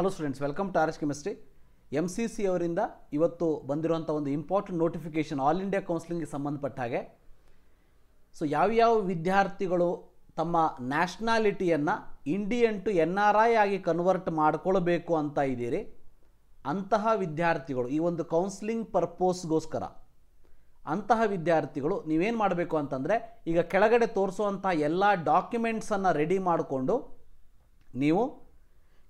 hello students welcome to RS chemistry M C C ಅವರಿಂದ ಇವತ್ತು ಬಂದಿರುವಂಥ ಒಂದು ಇಂಪಾರ್ಟೆಂಟ್ ನೋಟಿಫಿಕೇಷನ್ ಆಲ್ ಇಂಡಿಯಾ ಕೌನ್ಸಿಲಿಂಗ್ಗೆ ಸಂಬಂಧಪಟ್ಟ ಹಾಗೆ ಸೊ ಯಾವ್ಯಾವ ವಿದ್ಯಾರ್ಥಿಗಳು ತಮ್ಮ ನ್ಯಾಷನಾಲಿಟಿಯನ್ನು Indian to N R I ಆಗಿ ಕನ್ವರ್ಟ್ ಮಾಡ್ಕೊಳ್ಬೇಕು ಅಂತ ಇದ್ದೀರಿ ಅಂತಹ ವಿದ್ಯಾರ್ಥಿಗಳು ಈ ಒಂದು ಕೌನ್ಸಿಲಿಂಗ್ ಪರ್ಪೋಸ್ಗೋಸ್ಕರ ಅಂತಹ ವಿದ್ಯಾರ್ಥಿಗಳು ನೀವೇನು ಮಾಡಬೇಕು ಅಂತಂದರೆ ಈಗ ಕೆಳಗಡೆ ತೋರಿಸುವಂಥ ಎಲ್ಲ ಡಾಕ್ಯುಮೆಂಟ್ಸನ್ನು ರೆಡಿ ಮಾಡಿಕೊಂಡು ನೀವು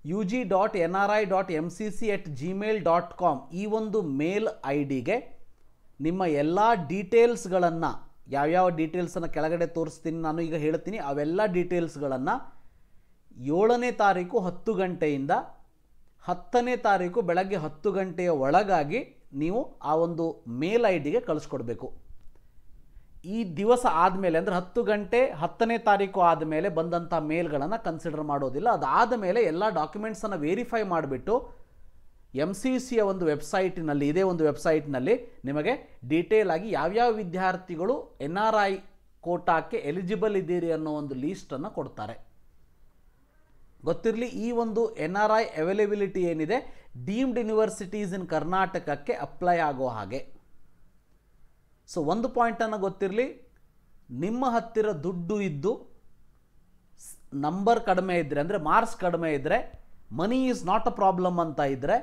U G dot N R I dot M C C at Gmail dot com ಈ ಒಂದು ಮೇಲ್ ಐ ಡಿಗೆ ನಿಮ್ಮ ಎಲ್ಲ ಡೀಟೇಲ್ಸ್ಗಳನ್ನು ಯಾವ್ಯಾವ ಡೀಟೇಲ್ಸನ್ನು ಕೆಳಗಡೆ ತೋರಿಸ್ತೀನಿ ನಾನು ಈಗ ಹೇಳ್ತೀನಿ ಅವೆಲ್ಲ ಡೀಟೇಲ್ಸ್ಗಳನ್ನು ಏಳನೇ ತಾರೀಕು ಹತ್ತು ಗಂಟೆಯಿಂದ ಹತ್ತನೇ ತಾರೀಕು ಬೆಳಗ್ಗೆ ಹತ್ತು ಗಂಟೆಯ ಒಳಗಾಗಿ ನೀವು ಆ ಒಂದು ಮೇಲ್ ಐ ಡಿಗೆ ಕಳಿಸ್ಕೊಡ್ಬೇಕು ಈ ದಿವಸ ಆದಮೇಲೆ ಅಂದರೆ ಹತ್ತು ಗಂಟೆ ಹತ್ತನೇ ತಾರೀಕು ಆದಮೇಲೆ ಬಂದಂಥ ಮೇಲ್ಗಳನ್ನು ಕನ್ಸಿಡರ್ ಮಾಡೋದಿಲ್ಲ ಅದಾದ ಮೇಲೆ ಎಲ್ಲ ಡಾಕ್ಯುಮೆಂಟ್ಸನ್ನು ವೇರಿಫೈ ಮಾಡಿಬಿಟ್ಟು ಎಮ್ ಸಿ ಸಿಯ ಒಂದು ವೆಬ್ಸೈಟಿನಲ್ಲಿ ಇದೇ ಒಂದು ವೆಬ್ಸೈಟ್ನಲ್ಲಿ ನಿಮಗೆ ಡೀಟೇಲ್ ಆಗಿ ಯಾವ್ಯಾವ ವಿದ್ಯಾರ್ಥಿಗಳು ಎನ್ ಆರ್ ಐ ಕೋಟಾಕ್ಕೆ ಎಲಿಜಿಬಲ್ ಇದ್ದೀರಿ ಅನ್ನೋ ಒಂದು ಲೀಸ್ಟನ್ನು ಕೊಡ್ತಾರೆ ಗೊತ್ತಿರಲಿ ಈ ಒಂದು ಎನ್ ಆರ್ ಐ ಅವೈಲೇಬಿಲಿಟಿ ಏನಿದೆ ಡೀಮ್ಡ್ ಯೂನಿವರ್ಸಿಟೀಸ್ ಇನ್ ಕರ್ನಾಟಕಕ್ಕೆ ಅಪ್ಲೈ ಆಗೋ ಹಾಗೆ ಸೊ ಒಂದು ಪಾಯಿಂಟನ್ನು ಗೊತ್ತಿರಲಿ ನಿಮ್ಮ ಹತ್ತಿರ ದುಡ್ಡು ಇದ್ದು ನಂಬರ್ ಕಡಿಮೆ ಇದ್ದರೆ ಅಂದರೆ ಮಾರ್ಕ್ಸ್ ಕಡಿಮೆ ಇದ್ದರೆ money is not a problem ಅಂತ ಇದ್ದರೆ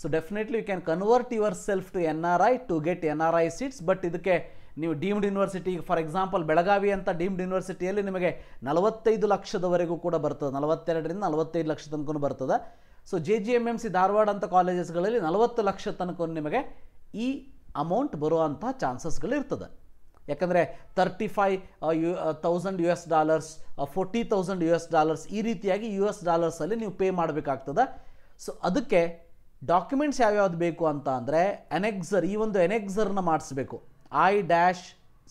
so definitely you can convert yourself to N R I to get N R I seats but ಇದಕ್ಕೆ ನೀವು deemed university for example Belagavi ಅಂತ ಡೀಮ್ಡ್ ಯೂನಿವರ್ಸಿಟಿಯಲ್ಲಿ ನಿಮಗೆ ನಲವತ್ತೈದು ಲಕ್ಷದವರೆಗೂ ಕೂಡ ಬರ್ತದೆ ನಲವತ್ತೆರಡರಿಂದ ನಲವತ್ತೈದು ಲಕ್ಷ ತನಕ ಬರ್ತದೆ so J G M M C Dharwad ಅಂತ ಕಾಲೇಜಸ್ಗಳಲ್ಲಿ ನಲವತ್ತು ಲಕ್ಷ ತನಕ ನಿಮಗೆ ಈ ಅಮೌಂಟ್ ಬರುವಂಥ ಚಾನ್ಸಸ್ಗಳಿರ್ತದೆ ಯಾಕಂದರೆ thirty five thousand U S dollars forty thousand U S dollars ಈ ರೀತಿಯಾಗಿ ಯು ಎಸ್ ಡಾಲರ್ಸಲ್ಲಿ ನೀವು ಪೇ ಮಾಡಬೇಕಾಗ್ತದೆ ಸೊ ಅದಕ್ಕೆ ಡಾಕ್ಯುಮೆಂಟ್ಸ್ ಯಾವ್ಯಾವ್ದು ಬೇಕು ಅಂತ ಅಂದರೆ ಎನೆಕ್ಸರ್ ಈ ಒಂದು ಎನೆಕ್ಸರ್ನ ಮಾಡಿಸ್ಬೇಕು I dash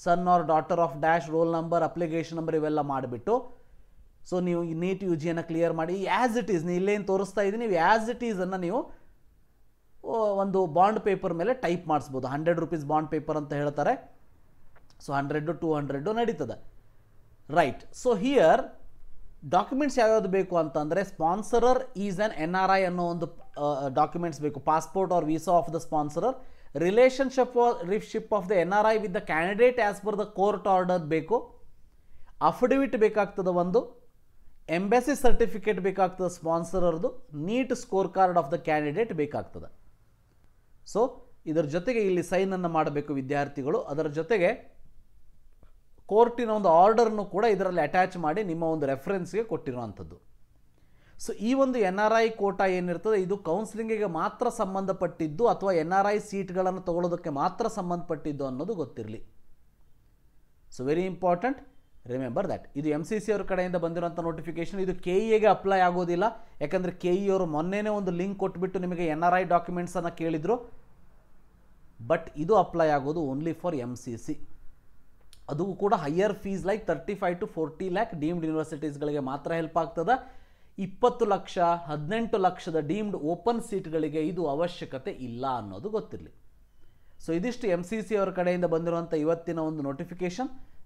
son or daughter of dash roll number application number ಇವೆಲ್ಲ ಮಾಡಿಬಿಟ್ಟು ಸೊ ನೀವು ನೀಟ್ ಯು ಜಿಯನ್ನು ಕ್ಲಿಯರ್ ಮಾಡಿ ಆ್ಯಸ್ ಇಟ್ ಈಸ್ ನೀವು ಇಲ್ಲೇನು ತೋರಿಸ್ತಾ ಇದ್ದೀನಿ ನೀವು ಆ್ಯಸ್ ಇಟ್ ಈಸನ್ನು ನೀವು ಒಂದು ಬಾಂಡ್ ಪೇಪರ್ ಮೇಲೆ ಟೈಪ್ ಮಾಡಿಸ್ಬೋದು ಹಂಡ್ರೆಡ್ ರುಪೀಸ್ ಬಾಂಡ್ ಪೇಪರ್ ಅಂತ ಹೇಳ್ತಾರೆ ಸೊ ಹಂಡ್ರೆಡು ಟು ಹಂಡ್ರೆಡು ನಡೀತದೆ ರೈಟ್ ಸೊ ಹಿಯರ್ ಡಾಕ್ಯುಮೆಂಟ್ಸ್ ಯಾವ್ಯಾವುದು ಬೇಕು ಅಂತಂದರೆ sponsorer is an N R I ಅನ್ನೋ ಒಂದು ಡಾಕ್ಯುಮೆಂಟ್ಸ್ ಬೇಕು passport or visa of the sponsorer relationship relationship of the N R I with the candidate as per the court order ಬೇಕು affidavit ಬೇಕಾಗ್ತದೆ ಒಂದು embassy certificate ಬೇಕಾಗ್ತದೆ ಸ್ಪಾನ್ಸರರ್ದು NEET score card of the candidate ಬೇಕಾಗ್ತದೆ so ಇದರ ಜೊತೆಗೆ ಇಲ್ಲಿ ಸೈನನ್ನು ಮಾಡಬೇಕು ವಿದ್ಯಾರ್ಥಿಗಳು ಅದರ ಜೊತೆಗೆ ಕೋರ್ಟಿನ ಒಂದು ಆರ್ಡರ್ನು ಕೂಡ ಇದರಲ್ಲಿ ಅಟ್ಯಾಚ್ ಮಾಡಿ ನಿಮ್ಮ ಒಂದು ರೆಫರೆನ್ಸ್ಗೆ ಕೊಟ್ಟಿರುವಂಥದ್ದು ಸೊ ಈ ಒಂದು ಎನ್ ಆರ್ ಐ ಕೋಟಾ ಏನಿರ್ತದೆ ಇದು ಕೌನ್ಸಿಲಿಂಗಿಗೆ ಮಾತ್ರ ಸಂಬಂಧಪಟ್ಟಿದ್ದು ಅಥವಾ ಎನ್ ಆರ್ ಐ ಸೀಟ್ಗಳನ್ನು ತಗೊಳ್ಳೋದಕ್ಕೆ ಮಾತ್ರ ಸಂಬಂಧಪಟ್ಟಿದ್ದು ಅನ್ನೋದು ಗೊತ್ತಿರಲಿ so very important remember that ಇದು ಎಮ್ ಸಿ ಸಿ ಅವ್ರ ಕಡೆಯಿಂದ ಬಂದಿರುವಂಥ ನೋಟಿಫಿಕೇಷನ್ ಇದು ಕೆ ಎಗೆ ಅಪ್ಲೈ ಆಗೋದಿಲ್ಲ ಯಾಕಂದರೆ ಕೆ ಇ e ಅವರು ಮೊನ್ನೆನೇ ಒಂದು ಲಿಂಕ್ ಕೊಟ್ಬಿಟ್ಟು ನಿಮಗೆ ಎನ್ ಆರ್ ಐ ಡಾಕ್ಯುಮೆಂಟ್ಸನ್ನು ಕೇಳಿದರು ಬಟ್ ಇದು ಅಪ್ಲೈ ಆಗೋದು only for M C C ಅದು ಕೂಡ higher fees like thirty five to forty lakh deemed ಯೂನಿವರ್ಸಿಟೀಸ್ಗಳಿಗೆ ಮಾತ್ರ ಹೆಲ್ಪ್ ಆಗ್ತದೆ ಇಪ್ಪತ್ತು ಲಕ್ಷ ಹದಿನೆಂಟು ಲಕ್ಷದ ಡೀಮ್ಡ್ ಓಪನ್ ಸೀಟ್ಗಳಿಗೆ ಇದು ಅವಶ್ಯಕತೆ ಇಲ್ಲ ಅನ್ನೋದು ಗೊತ್ತಿರಲಿ ಸೊ ಇದಿಷ್ಟು ಎಮ್ ಸಿ ಸಿ ಅವರ ಕಡೆಯಿಂದ ಬಂದಿರುವಂಥ ಇವತ್ತಿನ ಒಂದು ನೋಟಿಫಿಕೇಷನ್